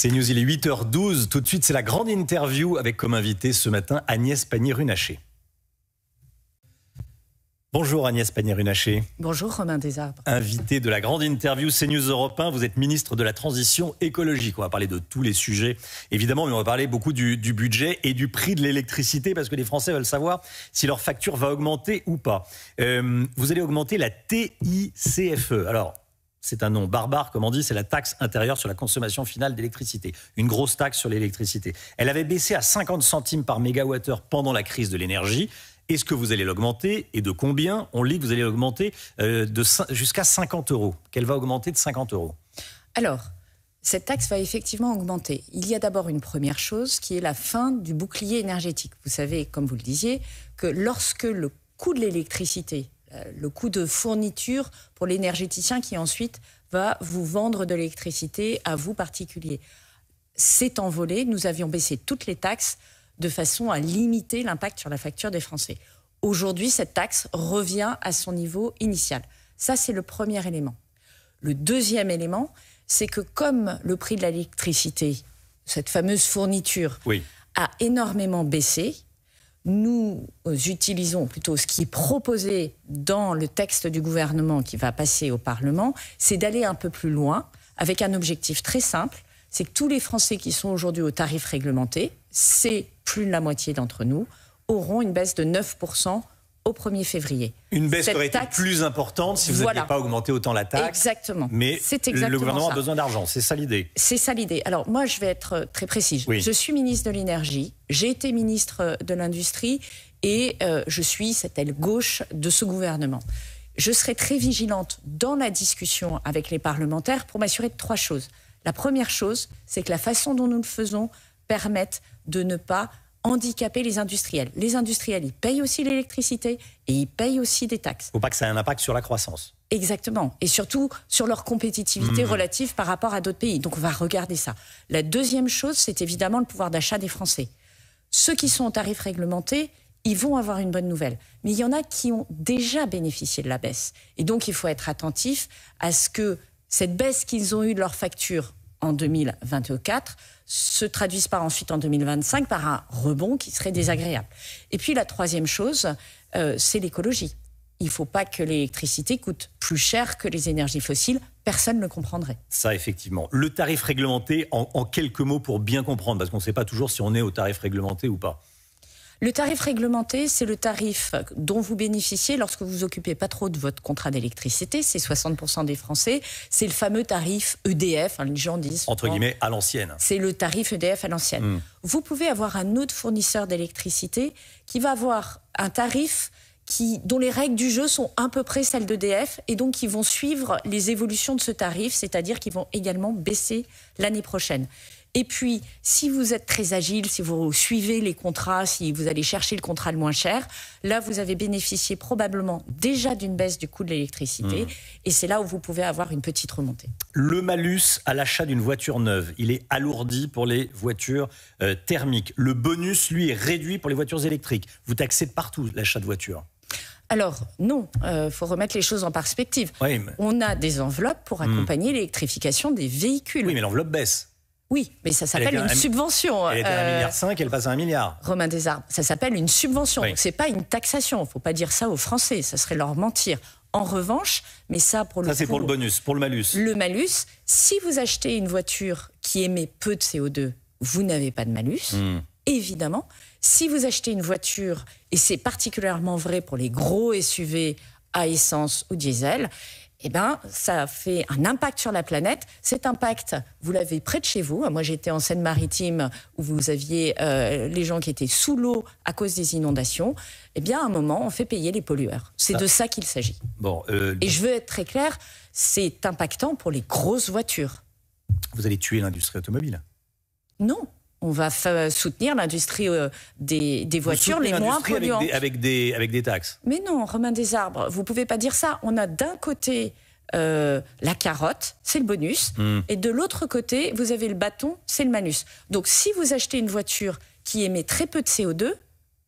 C'est News, il est 8h12. Tout de suite, c'est la grande interview avec comme invité ce matin Agnès Pannier-Runacher. Bonjour Agnès Pannier-Runacher. Bonjour Romain Desarbres. Invité de la grande interview CNews Europe vous êtes ministre de la Transition écologique. On va parler de tous les sujets, évidemment, mais on va parler beaucoup du, budget et du prix de l'électricité parce que les Français veulent savoir si leur facture va augmenter ou pas. Euh, vous allez augmenter la TICFE. Alors, c'est un nom barbare, comme on dit, c'est la taxe intérieure sur la consommation finale d'électricité. Une grosse taxe sur l'électricité. Elle avait baissé à 50 centimes par mégawattheure pendant la crise de l'énergie. Est-ce que vous allez l'augmenter et de combien On lit que vous allez l'augmenter euh, de jusqu'à 50 euros, qu'elle va augmenter de 50 euros. Alors, cette taxe va effectivement augmenter. Il y a d'abord une première chose qui est la fin du bouclier énergétique. Vous savez, comme vous le disiez, que lorsque le coût de l'électricité euh, le coût de fourniture pour l'énergéticien qui ensuite va vous vendre de l'électricité à vous particuliers. C'est envolé, nous avions baissé toutes les taxes de façon à limiter l'impact sur la facture des Français. Aujourd'hui, cette taxe revient à son niveau initial. Ça, c'est le premier élément. Le deuxième élément, c'est que comme le prix de l'électricité, cette fameuse fourniture, a énormément baissé, nous utilisons plutôt ce qui est proposé dans le texte du gouvernement qui va passer au Parlement, c'est d'aller un peu plus loin avec un objectif très simple, c'est que tous les Français qui sont aujourd'hui au tarif réglementé, c'est plus de la moitié d'entre nous, auront une baisse de 9% au 1er février. Une baisse Cette aurait plus importante si vous n'aviez pas augmenté autant la taxe. Exactement. Mais le gouvernement a besoin d'argent, c'est ça l'idée. C'est ça l'idée. Alors moi, je vais être euh, très précise. Je suis ministre de l'énergie, j'ai été ministre euh, de l'industrie et euh, je suis cette aile gauche de ce gouvernement. Je serai très vigilante dans la discussion avec les parlementaires pour m'assurer de trois choses. La première chose, c'est que la façon dont nous le faisons permette de ne pas handicaper les industriels. Les industriels, ils payent aussi l'électricité et ils payent aussi des taxes. Il faut pas que ça ait un impact sur la croissance. Exactement. Et surtout sur leur compétitivité mmh. relative par rapport à d'autres pays. Donc on va regarder ça. La deuxième chose, c'est évidemment le pouvoir d'achat des Français. Ceux qui sont en tarif réglementé, ils vont avoir une bonne nouvelle. Mais il y en a qui ont déjà bénéficié de la baisse. Et donc il faut être attentif à ce que cette baisse qu'ils ont eue de leur facture en 2024 se traduisent par ensuite en 2025 par un rebond qui serait désagréable. Et puis la troisième chose, euh, c'est l'écologie. Il ne faut pas que l'électricité coûte plus cher que les énergies fossiles. Personne ne comprendrait. Ça, effectivement. Le tarif réglementé, en quelques mots pour bien comprendre, parce qu'on ne sait pas toujours si on est au tarif réglementé ou pas. Le tarif réglementé, c'est le tarif dont vous bénéficiez lorsque vous occupez pas trop de votre contrat d'électricité. C'est 60% des Français. C'est le fameux tarif EDF. Hein, les gens disent. Entre guillemets, à l'ancienne. C'est le tarif EDF à l'ancienne. Hmm. Vous pouvez avoir un autre fournisseur d'électricité qui va avoir un tarif qui, dont les règles du jeu sont à peu près celles d'EDF et donc qui vont suivre les évolutions de ce tarif, c'est-à-dire qu'ils vont également baisser l'année prochaine. Et puis, si vous êtes très agile, si vous suivez les contrats, si vous allez chercher le contrat le moins cher, là, vous avez bénéficié probablement déjà d'une baisse du coût de l'électricité. Mmh. Et c'est là où vous pouvez avoir une petite remontée. Le malus à l'achat d'une voiture neuve, il est alourdi pour les voitures euh, thermiques. Le bonus, lui, est réduit pour les voitures électriques. Vous taxez partout l'achat de voitures. Alors non, il euh, faut remettre les choses en perspective. On a des enveloppes pour mmh. accompagner l'électrification des véhicules. Oui, mais l'enveloppe baisse. Oui, mais ça s'appelle une subvention. Elle était à 1,5 euh, milliard, 5, elle passe à 1 milliard. Romain Desarbes, ça s'appelle une subvention. ce n'est pas une taxation. Il ne faut pas dire ça aux Français, ça serait leur mentir. En revanche, mais ça pour le Ça c'est pour le bonus, pour le malus. Le malus, si vous achetez une voiture qui émet peu de CO2, vous n'avez pas de malus, hmm. évidemment. Si vous achetez une voiture, et c'est particulièrement vrai pour les gros SUV à essence ou diesel, eh ben, ça fait un impact sur la planète. Cet impact, vous l'avez près de chez vous. Moi, j'étais en Seine-Maritime où vous aviez euh, les gens qui étaient sous l'eau à cause des inondations. Eh bien, à un moment, on fait payer les pollueurs. C'est de ça qu'il s'agit. Bon, euh, Et je veux être très clair, c'est impactant pour les grosses voitures. Vous allez tuer l'industrie automobile Non, on va soutenir l'industrie euh, des, voitures les moins polluantes. Avec des, avec, taxes. Mais non, Romain des arbres, vous pouvez pas dire ça. On a d'un côté euh, la carotte, c'est le bonus, hmm. et de l'autre côté, vous avez le bâton, c'est le malus. Donc si vous achetez une voiture qui émet très peu de CO2,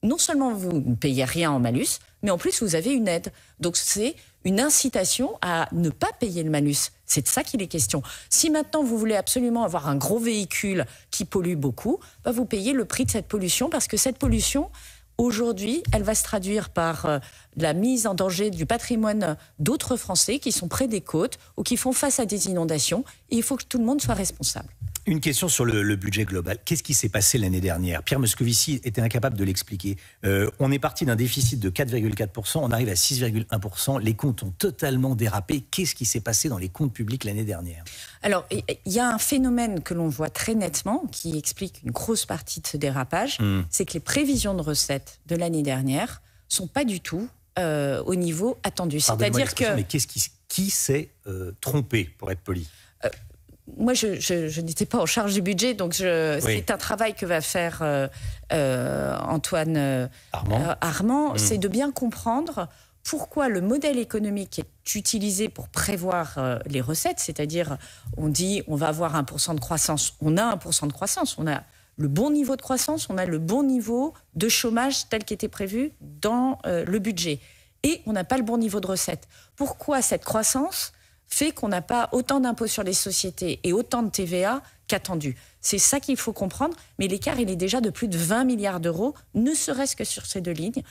non seulement vous ne payez rien en malus, mais en plus vous avez une aide. Donc c'est une incitation à ne pas payer le malus. C'est de ça qu'il est question. Si maintenant vous voulez absolument avoir un gros véhicule qui pollue beaucoup, bah, vous payez le prix de cette pollution parce que cette pollution, aujourd'hui, elle va se traduire par euh, la mise en danger du patrimoine d'autres Français qui sont près des côtes ou qui font face à des inondations. il faut que tout le monde soit responsable. Une question sur le, budget global. Qu'est-ce qui s'est passé l'année dernière Pierre Moscovici était incapable de l'expliquer. Euh, on est parti d'un déficit de 4,4%, on arrive à 6,1%. Les comptes ont totalement dérapé. Qu'est-ce qui s'est passé dans les comptes publics l'année dernière Alors, il y a un phénomène que l'on voit très nettement qui explique une grosse partie de ce dérapage. Hmm. C'est que les prévisions de recettes de l'année dernière sont pas du tout euh, au niveau attendu. C'est-à-dire que... Mais qu'est-ce qui, s'est euh, trompé, pour être poli moi, je, n'étais pas en charge du budget, donc c'est un travail que va faire euh, euh, Antoine euh, Armand. Armand mm. C'est de bien comprendre pourquoi le modèle économique est utilisé pour prévoir les recettes, c'est-à-dire on dit on va avoir 1% de croissance, on a 1% de croissance, on a le bon niveau de croissance, on a le bon niveau de chômage tel était prévu dans le budget. Et on n'a pas le bon niveau de recettes. Pourquoi cette croissance fait qu'on n'a pas autant d'impôts sur les sociétés et autant de TVA qu'attendu. C'est ça qu'il faut comprendre, mais l'écart, il est déjà de plus de 20 milliards d'euros, ne serait-ce que sur ces deux lignes.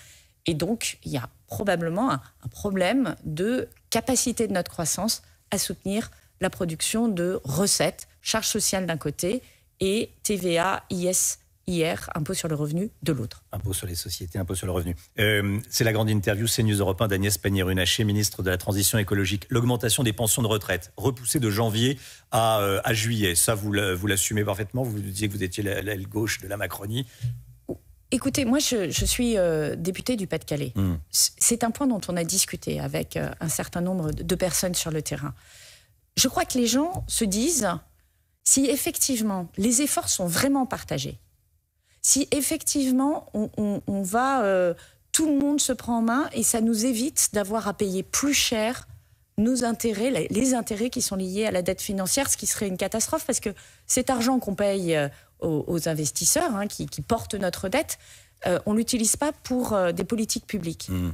Et donc, il y a probablement un, problème de capacité de notre croissance à soutenir la production de recettes, charges sociales d'un côté et TVA, IS hier, impôt sur le revenu de l'autre. Impôt sur les sociétés, impôt sur le revenu. Euh, c'est la grande interview CNews Europe 1 d'Agnès Pannier-Runacher, ministre de la Transition écologique. L'augmentation des pensions de retraite, repoussée de janvier à, euh, juillet, ça vous l'assumez parfaitement Vous disiez que vous étiez l'aile gauche de la Macronie. Écoutez, moi je, suis euh, députée du Pas-de-Calais. Hmm. C'est un point dont on a discuté avec un certain nombre de personnes sur le terrain. Je crois que les gens se disent, si effectivement les efforts sont vraiment partagés, si effectivement on, va, euh, tout le monde se prend en main et ça nous évite d'avoir à payer plus cher nos intérêts, les intérêts qui sont liés à la dette financière, ce qui serait une catastrophe parce que cet argent qu'on paye euh, aux, investisseurs hein, qui, portent notre dette, on euh, on l'utilise pas pour des politiques publiques. Mmh.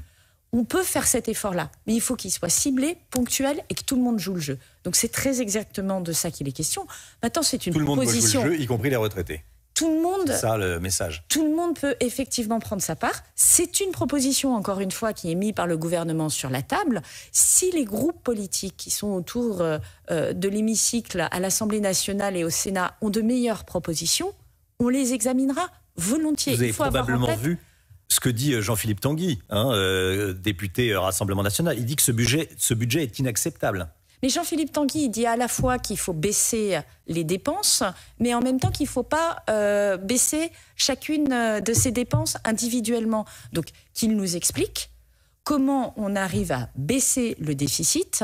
On peut faire cet effort-là, mais il faut qu'il soit ciblé, ponctuel et que tout le monde joue le jeu. Donc c'est très exactement de ça qu'il est question. Maintenant, c'est une tout le monde Joue le jeu, y compris les retraités tout le monde. Ça, le message. Tout le monde peut effectivement prendre sa part. C'est une proposition, encore une fois, qui est mise par le gouvernement sur la table. Si les groupes politiques qui sont autour euh, euh, de l'hémicycle à l'Assemblée nationale et au Sénat ont de meilleures propositions, on les examinera volontiers. Vous avez probablement vu ce que dit euh, Jean-Philippe Tanguy, hein, député Rassemblement national. Il dit que ce budget, ce budget est inacceptable. Mais Jean-Philippe Tanguy dit à la fois qu'il faut baisser les dépenses, mais en même temps qu'il ne faut pas euh, baisser chacune euh, de ces dépenses individuellement. Donc qu'il nous explique comment on arrive à baisser le déficit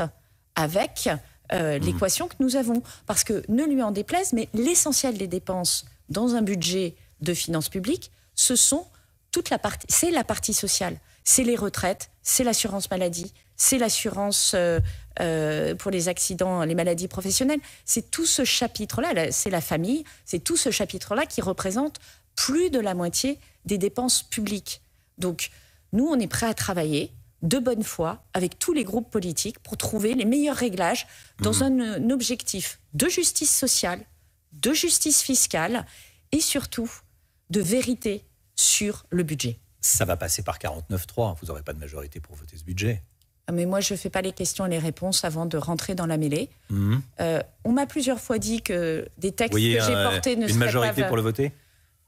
avec euh, mmh. l'équation que nous avons. Parce que ne lui en déplaise, mais l'essentiel des dépenses dans un budget de finances publiques, ce sont toute la partie, c'est la partie sociale, c'est les retraites, c'est l'assurance maladie, c'est l'assurance euh, euh, pour les accidents, les maladies professionnelles. C'est tout ce chapitre-là, c'est la famille, c'est tout ce chapitre-là qui représente plus de la moitié des dépenses publiques. Donc, nous, on est prêt à travailler de bonne foi avec tous les groupes politiques pour trouver les meilleurs réglages dans mmh. un, objectif de justice sociale, de justice fiscale et surtout de vérité sur le budget. Ça va passer par 49-3, hein. vous n'aurez pas de majorité pour voter ce budget mais moi je ne fais pas les questions et les réponses avant de rentrer dans la mêlée. Mhm. Euh, euh, on m'a plusieurs fois dit que des textes que j'ai portés ne une majorité pour le voter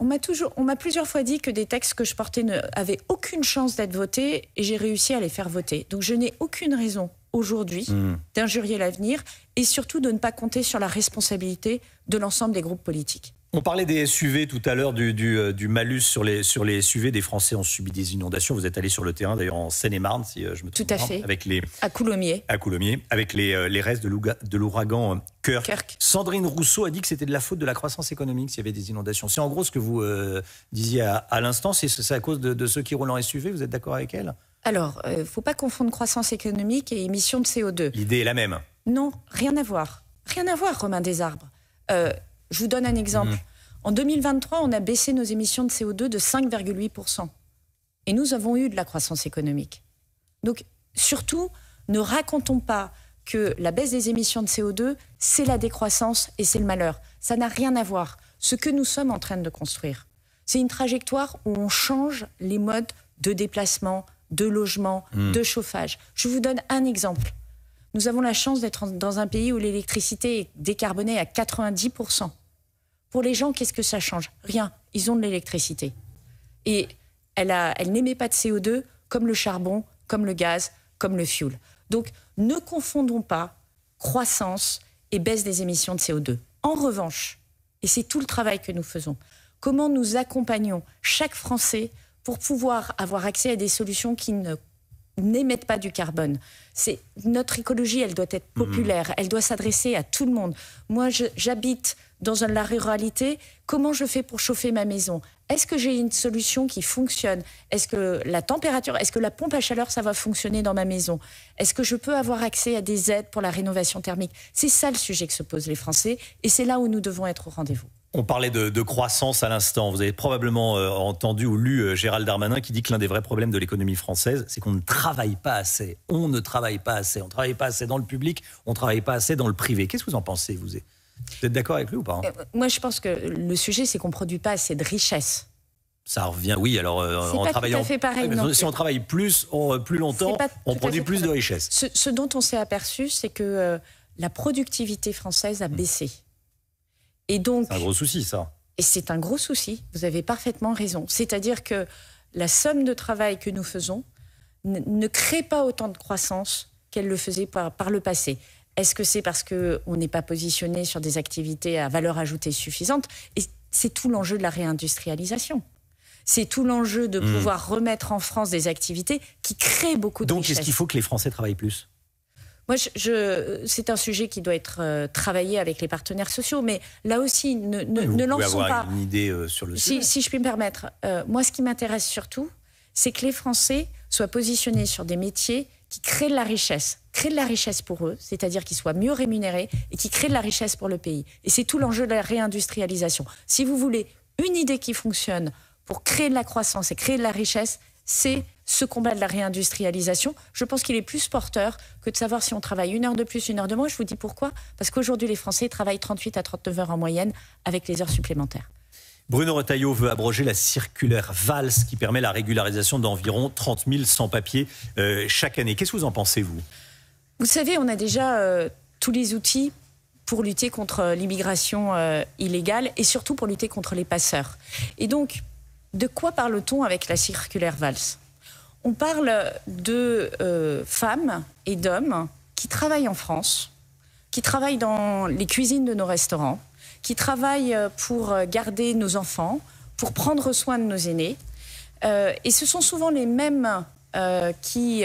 on m'a toujours, plusieurs fois dit que des textes que je portais n'avaient aucune chance d'être votés et j'ai réussi à les faire voter. Donc je n'ai aucune raison aujourd'hui mhm. d'injurier l'avenir et surtout de ne pas compter sur la responsabilité de l'ensemble des groupes politiques. On parlait des SUV tout à l'heure, du, euh, du, malus sur les, sur les SUV. Des Français ont subi des inondations. Vous êtes allé sur le terrain, d'ailleurs en Seine-et-Marne, si euh, je me trompe. Tout à fait. Avec les, à Coulommiers. À Coulommiers, avec les, euh, les restes de l'ouragan Kirk. Sandrine Rousseau a dit que c'était de la faute de la croissance économique s'il y avait des inondations. C'est en gros ce que vous disiez à, l'instant. C'est à cause de, ceux qui roulent en SUV. Vous êtes d'accord avec elle alors, il ne faut pas confondre croissance économique et émission de CO2. L'idée est la même. Non, rien à voir. Rien à voir, Romain Desarbres. Euh, je vous donne un exemple. Mhm. En 2023, on a baissé nos émissions de CO2 de 5,8%. Et nous avons eu de la croissance économique. Donc, surtout, ne racontons pas que la baisse des émissions de CO2, c'est la décroissance et c'est le malheur. Ça n'a rien à voir. Ce que nous sommes en train de construire, c'est une trajectoire où on change les modes de déplacement, de logement, mhm. de chauffage. Je vous donne un exemple. Nous avons la chance d'être dans un pays où l'électricité est décarbonée à 90%. Pour les gens, qu'est-ce que ça change Rien. Ils ont de l'électricité. Et elle, n'émet pas de CO2 comme le charbon, comme le gaz, comme le fioul. Donc ne confondons pas croissance et baisse des émissions de CO2. En revanche, et c'est tout le travail que nous faisons, comment nous accompagnons chaque Français pour pouvoir avoir accès à des solutions qui ne n'émettent pas du carbone. C'est notre écologie, elle doit être mhm. populaire, elle doit s'adresser à tout le monde. Moi, j'habite dans la ruralité. Comment je fais pour chauffer ma maison Est-ce que j'ai une solution qui fonctionne Est-ce que la température, est-ce que la pompe à chaleur, ça va fonctionner dans ma maison Est-ce que je peux avoir accès à des aides pour la rénovation thermique C'est ça le sujet que se posent les Français, et c'est là où nous devons être au rendez-vous. On parlait de, croissance à l'instant. Vous avez probablement euh, entendu ou lu euh, Gérald Darmanin qui dit que l'un des vrais problèmes de l'économie française, c'est qu'on ne travaille pas assez. On ne travaille pas assez. On ne travaille pas assez dans le public, on ne travaille pas assez dans le privé. Qu'est-ce que vous en pensez, vous êtes d'accord avec lui ou pas hein? euh, Moi, je pense que le sujet, c'est qu'on ne produit pas assez de richesse. Ça revient, oui. Alors, en travaillant, fait pareil, si on travaille plus, plus longtemps, on produit plus de richesse. Ce, dont on s'est aperçu, c'est que la productivité française a mmh. baissé donc. C'est un gros souci, ça. Et c'est un gros souci. Vous avez parfaitement raison. C'est-à-dire que la somme de travail que nous faisons ne, crée pas autant de croissance qu'elle le faisait par, le passé. Est-ce que c'est parce qu'on n'est pas positionné sur des activités à valeur ajoutée suffisante Et c'est tout l'enjeu de la réindustrialisation. C'est tout l'enjeu de hmm. pouvoir remettre en France des activités qui créent beaucoup de Donc, est-ce qu'il faut que les Français travaillent plus moi, c'est un sujet qui doit être euh, travaillé avec les partenaires sociaux, mais là aussi, ne, ne, pas. une idée euh, sur le si, si, je puis me permettre, euh, moi, ce qui m'intéresse surtout, c'est que les Français soient positionnés sur des métiers qui créent de la richesse, créent de la richesse pour eux, c'est-à-dire qu'ils soient mieux rémunérés et qui créent de la richesse pour le pays. Et c'est tout l'enjeu de la réindustrialisation. Si vous voulez une idée qui fonctionne pour créer de la croissance et créer de la richesse, c'est ce combat de la réindustrialisation. Je pense qu'il est plus porteur que de savoir si on travaille une heure de plus, une heure de moins. Je vous dis pourquoi. Parce qu'aujourd'hui, les Français travaillent 38 à 39 heures en moyenne avec les heures supplémentaires. Bruno Retailleau veut abroger la circulaire VALS qui permet la régularisation d'environ 30 000 sans-papiers euh, chaque année. Qu'est-ce que vous en pensez, vous Vous savez, on a déjà euh, tous les outils pour lutter contre euh, l'immigration illégale et surtout pour lutter contre les passeurs. Et donc, de quoi parle-t-on avec la circulaire valse On parle de euh, femmes et d'hommes qui travaillent en France, qui travaillent dans les cuisines de nos restaurants, qui travaillent euh, pour euh, garder nos enfants, pour prendre soin de nos aînés. et ce sont souvent les mêmes qui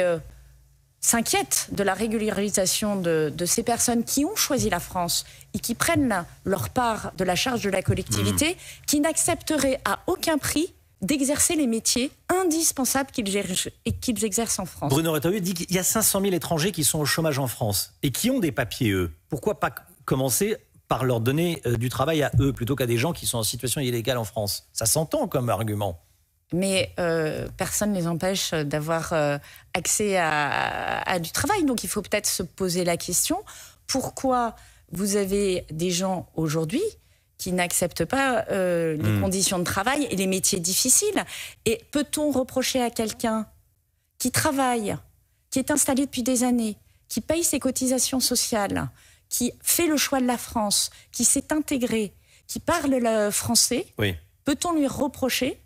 s'inquiètent de la régularisation de, ces personnes qui ont choisi la France et qui prennent leur part de la charge de la collectivité, hmm. qui n'accepteraient à aucun prix d'exercer les métiers indispensables qu'ils exercent en France. Bruno Retailleau dit qu'il y a 500 000 étrangers qui sont au chômage en France et qui ont des papiers, eux. Pourquoi pas commencer par leur donner euh, du travail à eux plutôt qu'à des gens qui sont en situation illégale en France Ça s'entend comme argument. Mais euh, personne ne les empêche d'avoir euh, accès à du travail. Donc il faut peut-être se poser la question, pourquoi vous avez des gens aujourd'hui qui n'acceptent pas euh, les hmm. conditions de travail et les métiers difficiles. Et peut-on reprocher à quelqu'un qui travaille, qui est installé depuis des années, qui paye ses cotisations sociales, qui fait le choix de la France, qui s'est intégré, qui parle le français, peut-on lui reprocher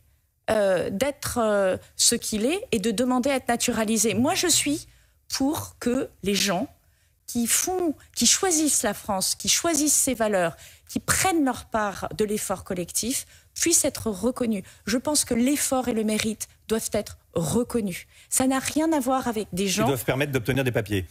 euh, d'être euh, ce qu'il est et de demander à être naturalisé Moi, je suis pour que les gens qui font, qui choisissent la France, qui choisissent ses valeurs, qui prennent leur part de l'effort collectif puissent être reconnus. Je pense que l'effort et le mérite doivent être reconnus. Ça n'a rien à voir avec des gens... Ils doivent permettre d'obtenir des papiers.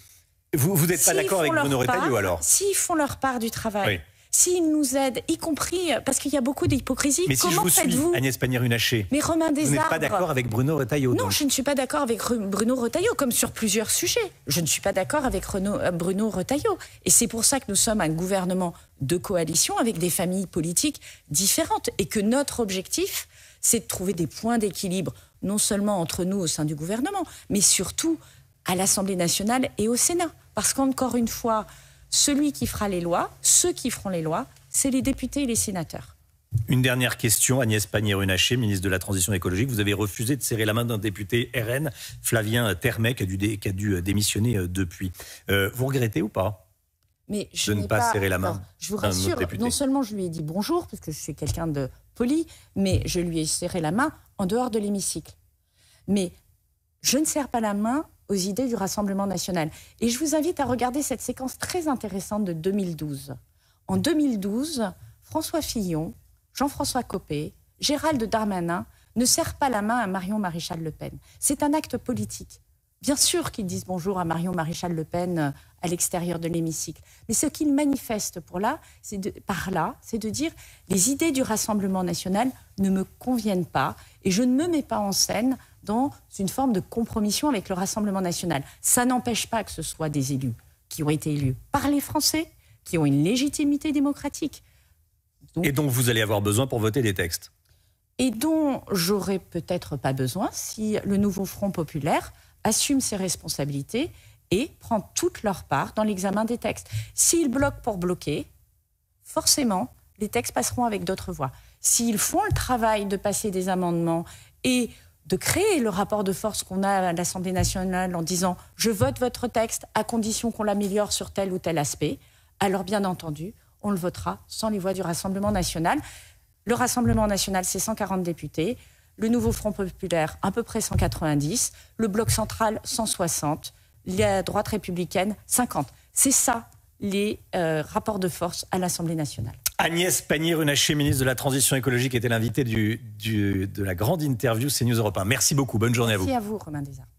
Vous n'êtes pas d'accord avec Bruno ou alors S'ils font leur part du travail, s'il nous aide, y compris euh, parce qu'il y a beaucoup d'hypocrisie, comment faites-vous Agnès Pannier-Runacher. Mais Romain Vous n'êtes pas d'accord avec Bruno Retailleau Non, je ne suis pas d'accord avec Bruno Retailleau, comme sur plusieurs sujets. Je ne suis pas d'accord avec euh, Bruno Retailleau. Et c'est pour ça que nous sommes un gouvernement de coalition avec des familles politiques différentes et que notre objectif, c'est de trouver des points d'équilibre, non seulement entre nous au sein du gouvernement, mais surtout à l'Assemblée nationale et au Sénat. Parce qu'encore une fois, celui qui fera les lois, ceux qui feront les lois, c'est les députés et les sénateurs. Une dernière question, Agnès Pannier-Runacher, ministre de la Transition écologique. Vous avez refusé de serrer la main d'un député RN, Flavien Termet, qui a dû, euh, démissionner euh, depuis. Euh, vous regrettez ou pas je de ne pas, pas serrer la main. je vous rassure, non seulement je lui ai dit bonjour, parce que je suis quelqu'un de poli, mais je lui ai serré la main en dehors de l'hémicycle. Mais je ne serre pas la main aux idées du Rassemblement national. Et je vous invite à regarder cette séquence très intéressante de 2012. En 2012, François Fillon, Jean-François Copé, Gérald Darmanin ne serrent pas la main à Marion Maréchal Le Pen. C'est un acte politique. Bien sûr qu'ils disent bonjour à Marion Maréchal Le Pen à l'extérieur de l'hémicycle. Mais ce qu'il manifeste pour là, par là, c'est de dire les idées du Rassemblement national ne me conviennent pas et je ne me mets pas en scène dans une forme de compromission avec le Rassemblement national. Ça n'empêche pas que ce soit des élus qui ont été élus par les Français, qui ont une légitimité démocratique. et dont vous allez avoir besoin pour voter des textes et dont j'aurais peut-être pas besoin si le nouveau Front populaire assume ses responsabilités et prend toute leur part dans l'examen des textes. S'ils bloquent pour bloquer, forcément, les textes passeront avec d'autres voix. S'ils font le travail de passer des amendements et de créer le rapport de force qu'on a à l'Assemblée nationale en disant je vote votre texte à condition qu'on l'améliore sur tel ou tel aspect, alors bien entendu, on le votera sans les voix du Rassemblement national. Le Rassemblement national, c'est 140 députés, le Nouveau Front populaire, à peu près 190, le Bloc central, 160, la droite républicaine 50. C'est ça les euh, rapports de force à l'Assemblée nationale. Agnès Pannier-Runacher, ministre de la Transition écologique, était l'invitée de la grande interview CNews Europe 1. Merci beaucoup, bonne journée à vous. Merci à vous, Romain Desarts.